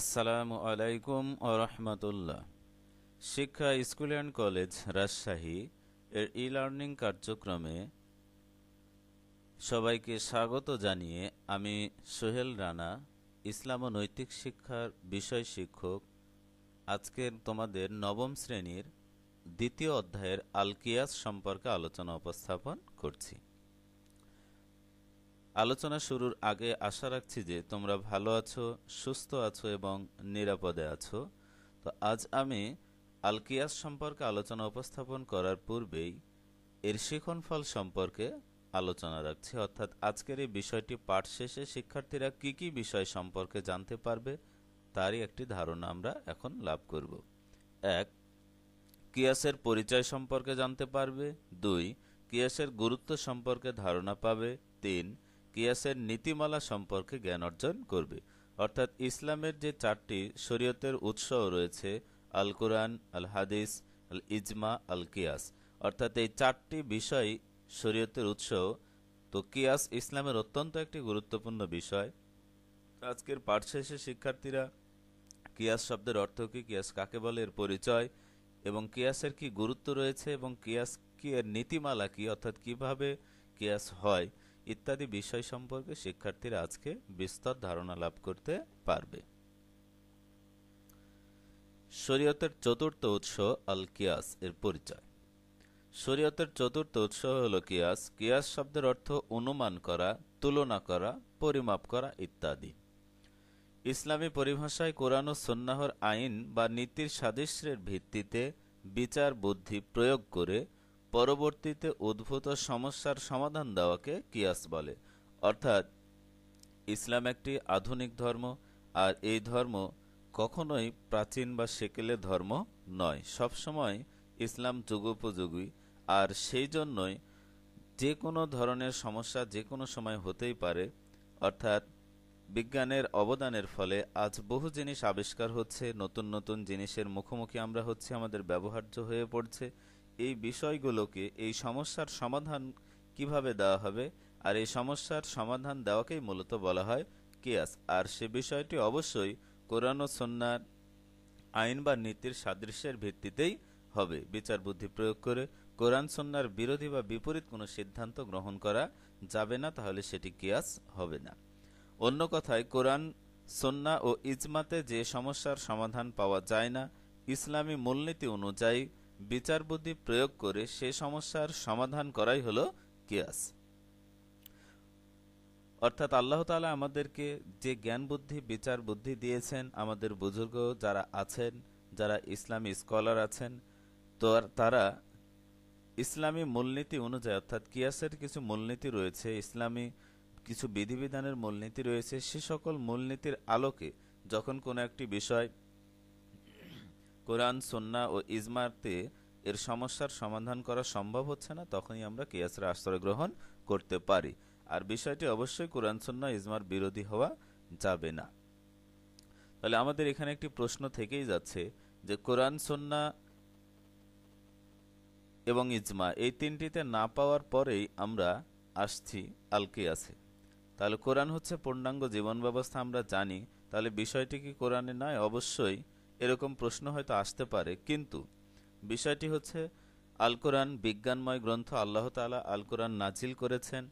আসসালামু আলাইকুম আরহামতুল্লাহ শিক্ষা স্কুল অ্যান্ড কলেজ রাজশাহী এর ই লার্নিং কার্যক্রমে সবাইকে স্বাগত জানিয়ে আমি সোহেল রানা ইসলাম ও নৈতিক শিক্ষার বিষয় শিক্ষক আজকের তোমাদের নবম শ্রেণীর দ্বিতীয় অধ্যায়ের আলকিয়াস সম্পর্কে আলোচনা উপস্থাপন করছি আলোচনা শুরুর আগে আশা রাখছি যে তোমরা ভালো আছো সুস্থ আছো এবং নিরাপদে আছো তো আজ আমি আলকিয়াস সম্পর্কে আলোচনা উপস্থাপন করার পূর্বেই এর শিখন ফল সম্পর্কে আলোচনা রাখছি অর্থাৎ আজকের এই বিষয়টি পাঠ শেষে শিক্ষার্থীরা কি কি বিষয় সম্পর্কে জানতে পারবে তারই একটি ধারণা আমরা এখন লাভ করব এক কিয়াসের পরিচয় সম্পর্কে জানতে পারবে দুই কিয়াসের গুরুত্ব সম্পর্কে ধারণা পাবে তিন কিয়াসের নীতিমালা সম্পর্কে জ্ঞান অর্জন করবে অর্থাৎ ইসলামের যে চারটি শরীয়তের উৎস রয়েছে আল কোরআন আল হাদিস আল ইজমা আল কিয়াস অর্থাৎ এই চারটি বিষয় শরীয়তের উৎস তো কিয়াস ইসলামের অত্যন্ত একটি গুরুত্বপূর্ণ বিষয় আজকের পাঠ শেষে শিক্ষার্থীরা কিয়াস শব্দের অর্থ কি কিয়াস কাকে বলে এর পরিচয় এবং কিয়াসের কি গুরুত্ব রয়েছে এবং কিয়াস কি এর নীতিমালা কি অর্থাৎ কিভাবে কিয়াস হয় ইত্যাদি বিষয় সম্পর্কে শিক্ষার্থীরা আজকে বিস্তর ধারণা লাভ করতে পারবে শরীয়তের চতুর্থ উৎস আল কিয়াস এর পরিচয় শরীয়তের চতুর্থ উৎস হল কিয়াস কিয়াস শব্দের অর্থ অনুমান করা তুলনা করা পরিমাপ করা ইত্যাদি ইসলামী পরিভাষায় কোরআন ও সন্ন্যাহর আইন বা নীতির সাদৃশ্যের ভিত্তিতে বিচার বুদ্ধি প্রয়োগ করে পরবর্তীতে উদ্ভূত সমস্যার সমাধান দেওয়াকে কিয়াস বলে অর্থাৎ ইসলাম একটি আধুনিক ধর্ম আর এই ধর্ম কখনোই প্রাচীন বা সেকেলে ধর্ম নয় সবসময় ইসলাম যুগোপযোগী আর সেই জন্যই যে কোনো ধরনের সমস্যা যে কোনো সময় হতেই পারে অর্থাৎ বিজ্ঞানের অবদানের ফলে আজ বহু জিনিস আবিষ্কার হচ্ছে নতুন নতুন জিনিসের মুখোমুখি আমরা হচ্ছে আমাদের ব্যবহার্য হয়ে পড়ছে এই বিষয়গুলোকে এই সমস্যার সমাধান কিভাবে দেওয়া হবে আর এই সমস্যার সমাধান দেওয়াকেই মূলত বলা হয় কেয়াস আর সে বিষয়টি অবশ্যই কোরআন ও সন্ন্যার আইন বা নীতির সাদৃশ্যের ভিত্তিতেই হবে বিচার বুদ্ধি প্রয়োগ করে কোরআন সন্ন্যার বিরোধী বা বিপরীত কোনো সিদ্ধান্ত গ্রহণ করা যাবে না তাহলে সেটি কেয়াস হবে না অন্য কথায় কোরআন সন্না ও ইজমাতে যে সমস্যার সমাধান পাওয়া যায় না ইসলামী মূলনীতি অনুযায়ী বিচার বুদ্ধি প্রয়োগ করে সে সমস্যার সমাধান করাই হল কেয়াস অর্থাৎ আল্লাহ তালা আমাদেরকে যে জ্ঞান বুদ্ধি বিচার বুদ্ধি দিয়েছেন আমাদের বুজুর্গ যারা আছেন যারা ইসলামী স্কলার আছেন তো তারা ইসলামী মূলনীতি অনুযায়ী অর্থাৎ কিয়াসের কিছু মূলনীতি রয়েছে ইসলামী কিছু বিধিবিধানের মূলনীতি রয়েছে সে সকল মূলনীতির আলোকে যখন কোনো একটি বিষয় কোরআন সন্না ও ইজমারতে এর সমস্যার সমাধান করা সম্ভব হচ্ছে না তখনই আমরা কেয়াসের আশ্রয় গ্রহণ করতে পারি আর বিষয়টি অবশ্যই কোরআন সন্না ইজমার বিরোধী হওয়া যাবে না তাহলে আমাদের এখানে একটি প্রশ্ন থেকেই যাচ্ছে যে কোরআন সন্না এবং ইজমা এই তিনটিতে না পাওয়ার পরেই আমরা আসছি আল আছে তাহলে কোরআন হচ্ছে পূর্ণাঙ্গ জীবন ব্যবস্থা আমরা জানি তাহলে বিষয়টি কি কোরআনে নয় অবশ্যই এরকম প্রশ্ন হয়তো আসতে পারে কিন্তু বিষয়টি হচ্ছে আল কোরআন বিজ্ঞানময় গ্রন্থ আল্লাহ তালা আল কোরআন নাজিল করেছেন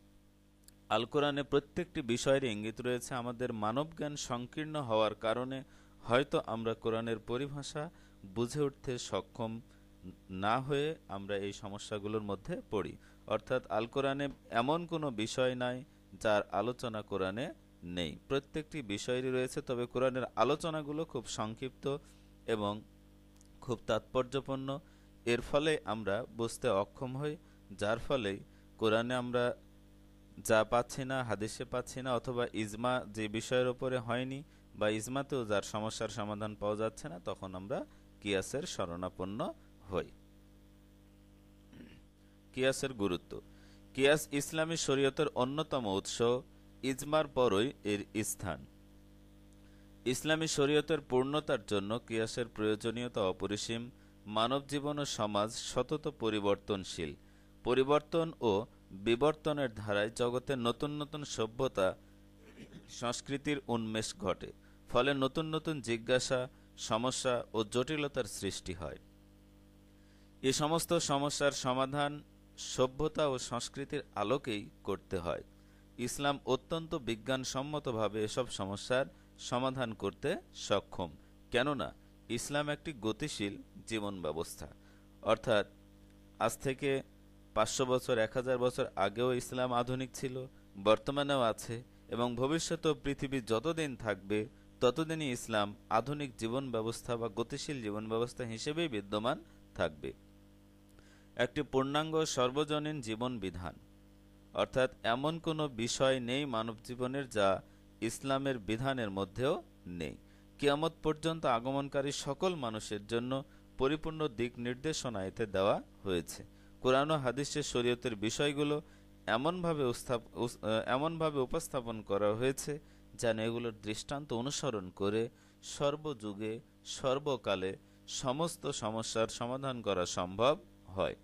আল কোরআনে প্রত্যেকটি বিষয়ের ইঙ্গিত রয়েছে আমাদের মানব জ্ঞান সংকীর্ণ হওয়ার কারণে হয়তো আমরা কোরআনের পরিভাষা বুঝে উঠতে সক্ষম না হয়ে আমরা এই সমস্যাগুলোর মধ্যে পড়ি অর্থাৎ আল কোরআনে এমন কোনো বিষয় নাই যার আলোচনা কোরআনে নেই প্রত্যেকটি বিষয়েরই রয়েছে তবে কোরআনের আলোচনাগুলো খুব সংক্ষিপ্ত এবং খুব তাৎপর্যপূর্ণ এর ফলে আমরা বুঝতে অক্ষম হই যার ফলে কোরআনে আমরা যা পাচ্ছি না হাদিসে পাচ্ছি না অথবা ইজমা যে বিষয়ের ওপরে হয়নি বা ইজমাতেও যার সমস্যার সমাধান পাওয়া যাচ্ছে না তখন আমরা কিয়াসের স্মরণাপন্ন হই কিয়াসের গুরুত্ব কিয়াস ইসলামী শরীয়তের অন্যতম উৎস ইজমার পরই এর স্থান ইসলামী শরীয়তের পূর্ণতার জন্য কিয়াসের প্রয়োজনীয়তা অপরিসীম মানব জীবন ও সমাজ সতত পরিবর্তনশীল পরিবর্তন ও বিবর্তনের ধারায় জগতে নতুন নতুন সভ্যতা সংস্কৃতির উন্মেষ ঘটে ফলে নতুন নতুন জিজ্ঞাসা সমস্যা ও জটিলতার সৃষ্টি হয় এ সমস্ত সমস্যার সমাধান সভ্যতা ও সংস্কৃতির আলোকেই করতে হয় ইসলাম অত্যন্ত বিজ্ঞানসম্মতভাবে এসব সমস্যার সমাধান করতে সক্ষম কেননা ইসলাম একটি গতিশীল জীবন ব্যবস্থা অর্থাৎ আজ থেকে পাঁচশো বছর এক বছর আগেও ইসলাম আধুনিক ছিল বর্তমানেও আছে এবং ভবিষ্যতেও পৃথিবী যতদিন থাকবে ততদিনই ইসলাম আধুনিক জীবন ব্যবস্থা বা গতিশীল জীবন ব্যবস্থা হিসেবেই বিদ্যমান থাকবে একটি পূর্ণাঙ্গ সর্বজনীন জীবন বিধান অর্থাৎ এমন কোনো বিষয় নেই মানব জীবনের যা ইসলামের বিধানের মধ্যেও নেই কিয়ামত পর্যন্ত আগমনকারী সকল মানুষের জন্য পরিপূর্ণ দিক নির্দেশনা এতে দেওয়া হয়েছে কোরআন ও হাদিসের শরীয়তের বিষয়গুলো এমনভাবে এমনভাবে উপস্থাপন করা হয়েছে যেন এগুলোর দৃষ্টান্ত অনুসরণ করে সর্বযুগে সর্বকালে সমস্ত সমস্যার সমাধান করা সম্ভব হয়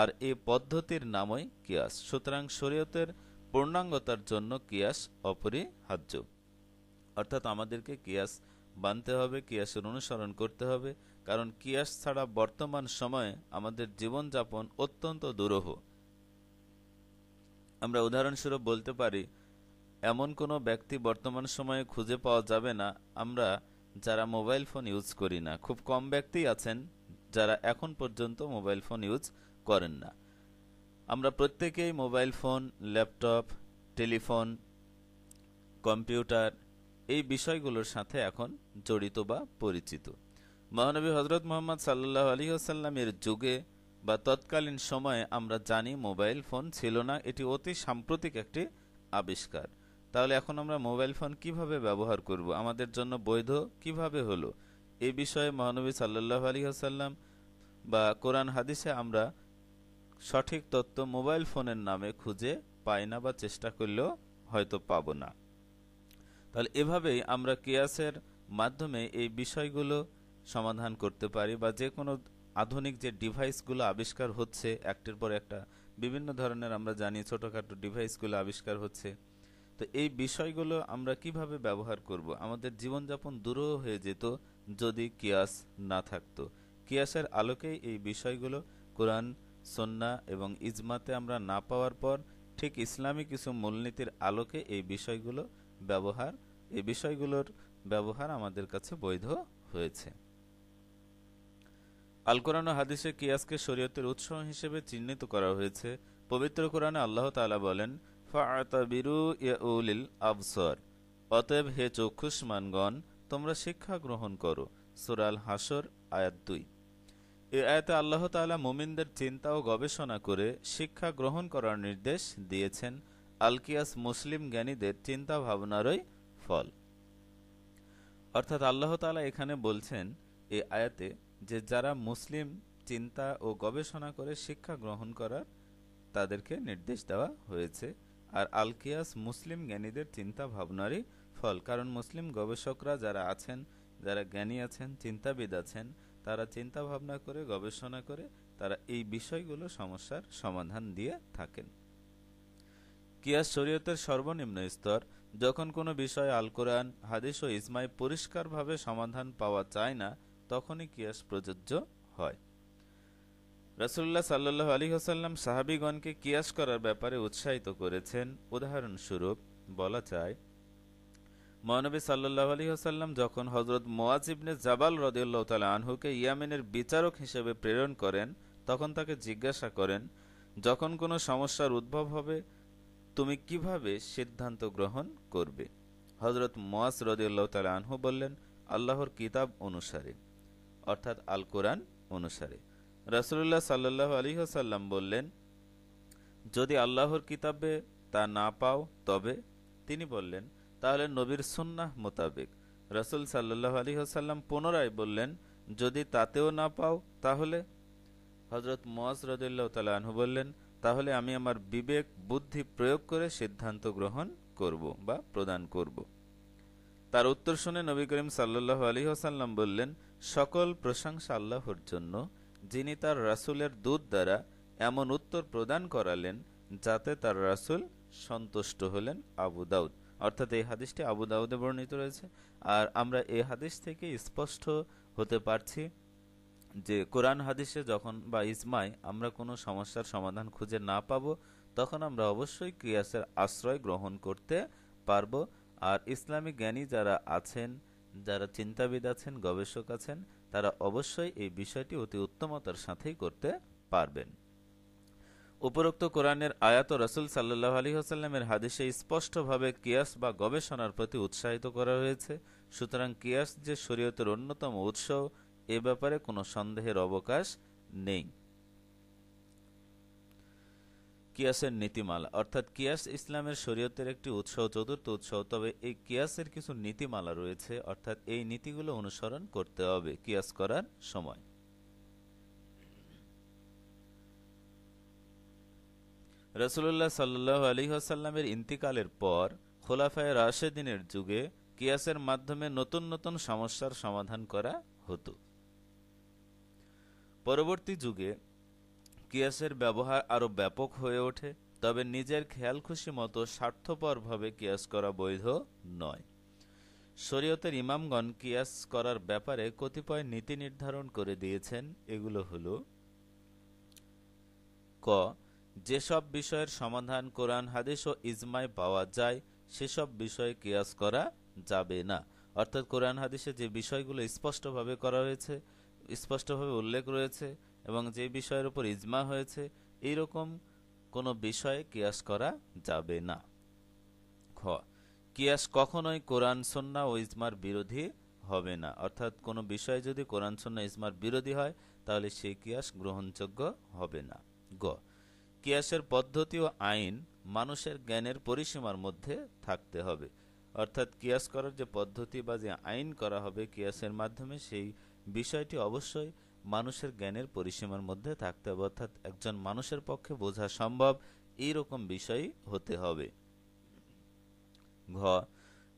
আর এ পদ্ধতির নামই কিয়াস সুতরাং শরীয়তের পূর্ণাঙ্গতার জন্য কিয়াস অপরিহার্য অর্থাৎ আমাদেরকে কিয়াস বানতে হবে কিয়াসের অনুসরণ করতে হবে কারণ কিয়াস ছাড়া বর্তমান সময়ে আমাদের জীবনযাপন অত্যন্ত দুরূহ আমরা উদাহরণস্বরূপ বলতে পারি এমন কোনো ব্যক্তি বর্তমান সময়ে খুঁজে পাওয়া যাবে না আমরা যারা মোবাইল ফোন ইউজ করি না খুব কম ব্যক্তি আছেন যারা এখন পর্যন্ত মোবাইল ফোন ইউজ করেন না আমরা প্রত্যেকেই mobile phone laptop telephone computer এই বিষয়গুলোর সাথে এখন জড়িত বা পরিচিত মহানবী হজরত মোহাম্মদ সাল্লাহ আলী আসাল্লামের যুগে বা তৎকালীন সময়ে আমরা জানি মোবাইল ফোন ছিল না এটি অতি সাম্প্রতিক একটি আবিষ্কার তাহলে এখন আমরা মোবাইল ফোন কিভাবে ব্যবহার করব আমাদের জন্য বৈধ কিভাবে হলো এ বিষয়ে মহানবী সাল্লাহ আলী আসাল্লাম বা কোরআন হাদিসে আমরা সঠিক তথ্য মোবাইল ফোনের নামে খুঁজে পাই না বা চেষ্টা করলেও হয়তো পাব না তাহলে এভাবেই আমরা কেয়াসের মাধ্যমে এই বিষয়গুলো সমাধান করতে পারি বা যে কোনো আধুনিক যে ডিভাইসগুলো আবিষ্কার হচ্ছে একটির পর একটা বিভিন্ন ধরনের আমরা জানি ছোটোখাটো ডিভাইসগুলো আবিষ্কার হচ্ছে তো এই বিষয়গুলো আমরা কিভাবে ব্যবহার করব আমাদের জীবনযাপন দূরও হয়ে যেত যদি কিয়াস না থাকতো কিয়াসের আলোকেই এই বিষয়গুলো কোরআন সন্না এবং ইজমাতে আমরা না পাওয়ার পর ঠিক ইসলামী কিছু মূলনীতির আলোকে এই বিষয়গুলো ব্যবহার এই বিষয়গুলোর ব্যবহার আমাদের কাছে বৈধ হয়েছে আল কোরআন হাদিসে কিয়াসকে শরীয়তের উৎস হিসেবে চিহ্নিত করা হয়েছে পবিত্র কোরআনে আল্লাহ তালা বলেন আবসর অতএব হে চক্ষুষ্মানগণ তোমরা শিক্ষা গ্রহণ করো সুরাল হাসর আয়াত দুই এ আয়তে আল্লাহ তালা মোমিনদের চিন্তা ও গবেষণা করে শিক্ষা গ্রহণ করার নির্দেশ দিয়েছেন আলকিয়াস মুসলিম জ্ঞানীদের চিন্তা ভাবনারই ফল অর্থাৎ আল্লাহ তালা এখানে বলছেন এ আয়াতে যে যারা মুসলিম চিন্তা ও গবেষণা করে শিক্ষা গ্রহণ করার তাদেরকে নির্দেশ দেওয়া হয়েছে আর আলকিয়াস মুসলিম জ্ঞানীদের চিন্তা ভাবনারই ফল কারণ মুসলিম গবেষকরা যারা আছেন যারা জ্ঞানী আছেন চিন্তাবিদ আছেন তারা চিন্তা ভাবনা করে গবেষণা করে তারা এই বিষয়গুলো সমস্যার সমাধান দিয়ে থাকেন কিয়াস শরীয়তের সর্বনিম্ন স্তর যখন কোনো বিষয় আল কোরআন হাদিস ও ইসমাই পরিষ্কারভাবে সমাধান পাওয়া চায় না তখনই কিয়াস প্রযোজ্য হয় রাসুল্লাহ সাল্লাহ আলী হোসাল্লাম সাহাবিগণকে কিয়াস করার ব্যাপারে উৎসাহিত করেছেন উদাহরণস্বরূপ বলা যায় মহানবী সাল্লাহ আলী হাসাল্লাম যখন হজরত মোয়াজ ইবনে জাবাল রদিউল্লাহ তালা আনহুকে ইয়ামেনের বিচারক হিসেবে প্রেরণ করেন তখন তাকে জিজ্ঞাসা করেন যখন কোনো সমস্যার উদ্ভব হবে তুমি কিভাবে সিদ্ধান্ত গ্রহণ করবে হজরত মোয়াজ রদিউল্লাহ তালা আনহু বললেন আল্লাহর কিতাব অনুসারে অর্থাৎ আল কোরআন অনুসারে রাসুল্লাহ সাল্লাহ আলী হাসাল্লাম বললেন যদি আল্লাহর কিতাবে তা না পাও তবে তিনি বললেন তাহলে নবীর সুন্নাহ মোতাবেক রসুল সাল্লাহ আলী হাসাল্লাম পুনরায় বললেন যদি তাতেও না পাও তাহলে হজরত মোয়াজ রদুল্লাহ তালা আনহু বললেন তাহলে আমি আমার বিবেক বুদ্ধি প্রয়োগ করে সিদ্ধান্ত গ্রহণ করব বা প্রদান করব তার উত্তর শুনে নবী করিম সাল্লাহ আলী হাসাল্লাম বললেন সকল প্রশংসা আল্লাহর জন্য যিনি তার রাসুলের দুধ দ্বারা এমন উত্তর প্রদান করালেন যাতে তার রাসুল সন্তুষ্ট হলেন আবু দাউদ অর্থাৎ এই হাদিসটি আবু বর্ণিত রয়েছে আর আমরা এই হাদিস থেকে স্পষ্ট হতে পারছি যে কোরআন হাদিসে যখন বা ইসমায় আমরা কোনো সমস্যার সমাধান খুঁজে না পাব তখন আমরা অবশ্যই ক্রিয়াসের আশ্রয় গ্রহণ করতে পারব আর ইসলামী জ্ঞানী যারা আছেন যারা চিন্তাবিদ আছেন গবেষক আছেন তারা অবশ্যই এই বিষয়টি অতি উত্তমতার সাথেই করতে পারবেন উপরোক্ত কোরআনের আয়াত রসুল সাল্লাহ আলী হোসাল্লামের হাদিসে স্পষ্টভাবে কিয়াস বা গবেষণার প্রতি উৎসাহিত করা হয়েছে সুতরাং কিয়াস যে শরীয়তের অন্যতম উৎস এ ব্যাপারে কোনো সন্দেহের অবকাশ নেই কিয়াসের নীতিমালা অর্থাৎ কিয়াস ইসলামের শরীয়তের একটি উৎসাহ চতুর্থ উৎসাহ তবে এই কিয়াসের কিছু নীতিমালা রয়েছে অর্থাৎ এই নীতিগুলো অনুসরণ করতে হবে কিয়াস করার সময় রসুল্লাহ সাল্লাহ আলী হাসাল্লামের ইন্তিকালের পর খোলাফায় রাশেদিনের যুগে কিয়াসের মাধ্যমে নতুন নতুন সমস্যার সমাধান করা হতো পরবর্তী যুগে কিয়াসের ব্যবহার আরও ব্যাপক হয়ে ওঠে তবে নিজের খেয়াল খুশি মতো স্বার্থপরভাবে কিয়াস করা বৈধ নয় শরীয়তের ইমামগণ কিয়াস করার ব্যাপারে কতিপয় নীতি নির্ধারণ করে দিয়েছেন এগুলো হল ক যেসব বিষয়ের সমাধান কোরআন হাদিস ও ইজমায় পাওয়া যায় সেসব বিষয়ে কেয়াস করা যাবে না অর্থাৎ কোরআন হাদিসে যে বিষয়গুলো স্পষ্টভাবে করা হয়েছে স্পষ্টভাবে উল্লেখ রয়েছে এবং যে বিষয়ের উপর ইজমা হয়েছে এইরকম কোনো বিষয়ে কেয়াস করা যাবে না খ কিয়াস কখনোই কোরআন সন্না ও ইজমার বিরোধী হবে না অর্থাৎ কোনো বিষয়ে যদি কোরআন সন্না ইজমার বিরোধী হয় তাহলে সেই কিয়াস গ্রহণযোগ্য হবে না গ কিয়াসের পদ্ধতি ও আইন মানুষের জ্ঞানের পরিসীমার মধ্যে থাকতে হবে অর্থাৎ কিয়াস করার যে পদ্ধতি বা যে আইন করা হবে কিয়াসের মাধ্যমে সেই বিষয়টি অবশ্যই মানুষের জ্ঞানের পরিসীমার মধ্যে থাকতে হবে অর্থাৎ একজন মানুষের পক্ষে বোঝা সম্ভব এই রকম বিষয় হতে হবে ঘ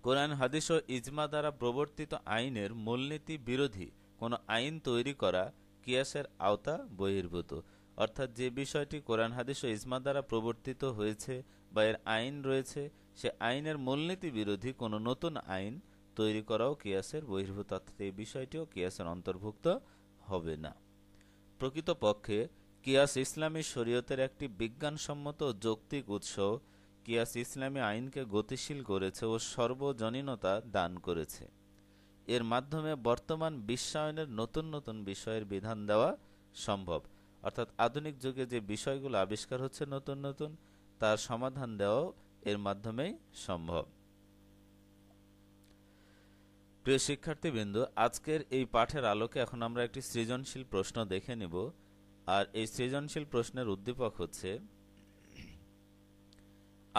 কোরআন হাদিস ও ইজমা দ্বারা প্রবর্তিত আইনের মূলনীতি বিরোধী কোনো আইন তৈরি করা কিয়াসের আওতা বহির্ভূত অর্থাৎ যে বিষয়টি কোরআন হাদিস ও ইসমা দ্বারা প্রবর্তিত হয়েছে বা এর আইন রয়েছে সে আইনের মূলনীতি বিরোধী কোনো নতুন আইন তৈরি করাও কিয়াসের বহির্ভূত অর্থাৎ এই বিষয়টিও কিয়াসের অন্তর্ভুক্ত হবে না প্রকৃতপক্ষে কিয়াস ইসলামী শরীয়তের একটি বিজ্ঞানসম্মত যৌক্তিক উৎস কিয়াস ইসলামী আইনকে গতিশীল করেছে ও সর্বজনীনতা দান করেছে এর মাধ্যমে বর্তমান বিশ্বায়নের নতুন নতুন বিষয়ের বিধান দেওয়া সম্ভব অর্থাৎ আধুনিক যুগে যে বিষয়গুলো আবিষ্কার হচ্ছে নতুন নতুন তার সমাধান দেওয়াও এর মাধ্যমেই সম্ভব প্রিয় শিক্ষার্থীবৃন্দু আজকের এই পাঠের আলোকে এখন আমরা একটি সৃজনশীল প্রশ্ন দেখে নিব আর এই সৃজনশীল প্রশ্নের উদ্দীপক হচ্ছে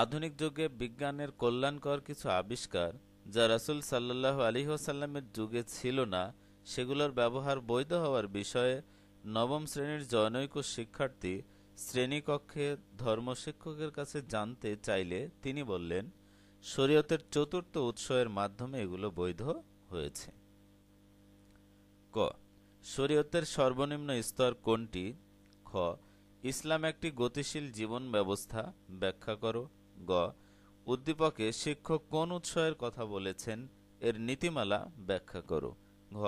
আধুনিক যুগে বিজ্ঞানের কল্যাণকর কিছু আবিষ্কার যা রাসুল সাল্লাহ আলী হোসাল্লামের যুগে ছিল না সেগুলোর ব্যবহার বৈধ হওয়ার বিষয়ে নবম শ্রেণীর জনৈক শিক্ষার্থী শ্রেণীকক্ষে ধর্ম শিক্ষকের কাছে জানতে চাইলে তিনি বললেন শরীয়তের চতুর্থ উৎসয়ের মাধ্যমে এগুলো বৈধ হয়েছে ক শরীয়তের সর্বনিম্ন স্তর কোনটি খ ইসলাম একটি গতিশীল জীবন ব্যবস্থা ব্যাখ্যা করো গ উদ্দীপকে শিক্ষক কোন উৎসয়ের কথা বলেছেন এর নীতিমালা ব্যাখ্যা করো ঘ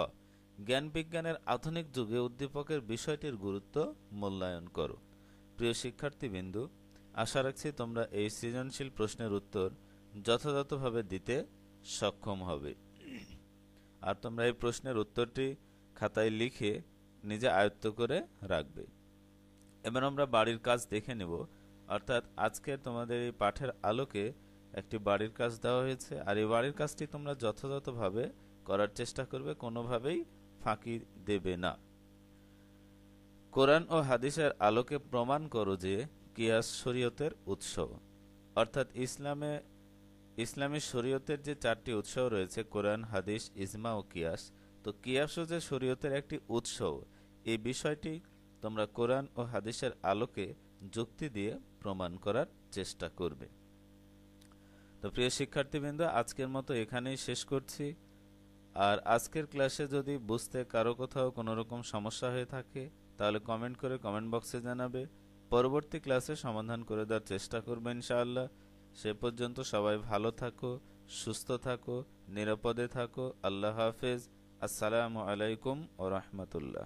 জ্ঞান বিজ্ঞানের আধুনিক যুগে উদ্দীপকের বিষয়টির গুরুত্ব মূল্যায়ন করো প্রিয় বিন্দু আশা রাখছি তোমরা এই সৃজনশীল প্রশ্নের উত্তর যথাযথভাবে দিতে সক্ষম হবে আর তোমরা এই প্রশ্নের উত্তরটি খাতায় লিখে নিজে আয়ত্ত করে রাখবে এবার আমরা বাড়ির কাজ দেখে নেব অর্থাৎ আজকে তোমাদের এই পাঠের আলোকে একটি বাড়ির কাজ দেওয়া হয়েছে আর এই বাড়ির কাজটি তোমরা যথাযথভাবে করার চেষ্টা করবে কোনোভাবেই ফাঁকি দেবে না কোরআন ও হাদিসের আলোকে প্রমাণ করো যে কিয়াস শরীয়তের উৎস অর্থাৎ ইসলামে ইসলামী শরীয়তের যে চারটি উৎস রয়েছে কোরআন হাদিস ইজমা ও কিয়াস তো কিয়াসও যে শরীয়তের একটি উৎস এই বিষয়টি তোমরা কোরআন ও হাদিসের আলোকে যুক্তি দিয়ে প্রমাণ করার চেষ্টা করবে তো প্রিয় শিক্ষার্থীবৃন্দ আজকের মতো এখানেই শেষ করছি আর আজকের ক্লাসে যদি বুঝতে কারো কোথাও কোনো রকম সমস্যা হয়ে থাকে তাহলে কমেন্ট করে কমেন্ট বক্সে জানাবে পরবর্তী ক্লাসে সমাধান করে দেওয়ার চেষ্টা করবে ইনশাআল্লাহ সে পর্যন্ত সবাই ভালো থাকো সুস্থ থাকো নিরাপদে থাকো আল্লাহ হাফেজ আসসালামু আলাইকুম ও রহমতুল্লাহ